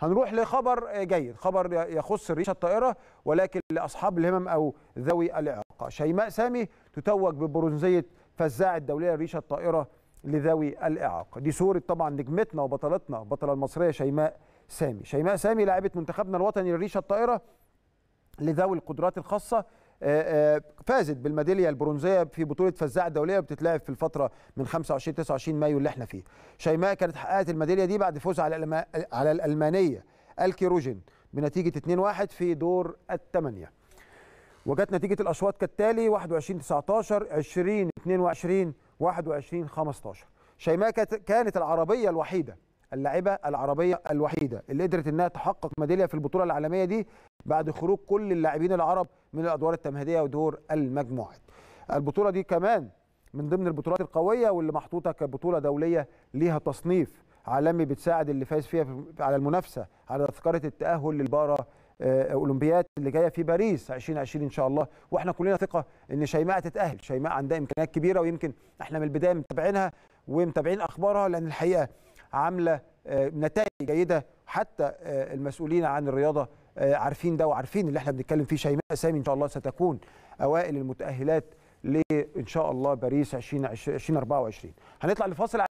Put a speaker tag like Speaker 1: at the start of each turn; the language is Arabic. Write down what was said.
Speaker 1: هنروح لخبر آه، جيد خبر يخص الريشة الطائره ولكن لاصحاب الهمم او ذوي الاعاقه شيماء سامي تتوج ببرونزيه فزاعه الدوليه الريشة الطائره لذوي الاعاقه دي صوره طبعا نجمتنا وبطلتنا البطله المصريه شيماء سامي شيماء سامي لاعبه منتخبنا الوطني للريشة الطائره لذوي القدرات الخاصه آه، آه، فازت بالميداليه البرونزيه في بطوله فزاعه الدوليه بتتلعب في الفتره من 25 29 مايو اللي احنا فيه. شيماء كانت حققت الميداليه دي بعد فوز على على الالمانيه الكيروجين بنتيجه 2-1 في دور الثمانيه. وجت نتيجه الاشواط كالتالي 21 19 20 22 21 15. شيماء كانت العربيه الوحيده اللاعبه العربيه الوحيده اللي قدرت انها تحقق ميداليه في البطوله العالميه دي بعد خروج كل اللاعبين العرب من الادوار التمهيديه ودور المجموعات. البطوله دي كمان من ضمن البطولات القويه واللي محطوطه كبطوله دوليه ليها تصنيف عالمي بتساعد اللي فايز فيها على المنافسه على تذكره التاهل للبارا آه، اولمبياد اللي جايه في باريس 2020 ان شاء الله واحنا كلنا ثقه ان شيماء تتاهل شيماء عندها امكانيات كبيره ويمكن احنا من البدايه متابعينها ومتابعين اخبارها لان الحقيقه عامله آه، نتائج جيده حتى آه، المسؤولين عن الرياضه آه، عارفين ده وعارفين اللي احنا بنتكلم فيه شيماء سامي ان شاء الله ستكون اوائل المتاهلات لان شاء الله باريس 2024 هنطلع لفاصل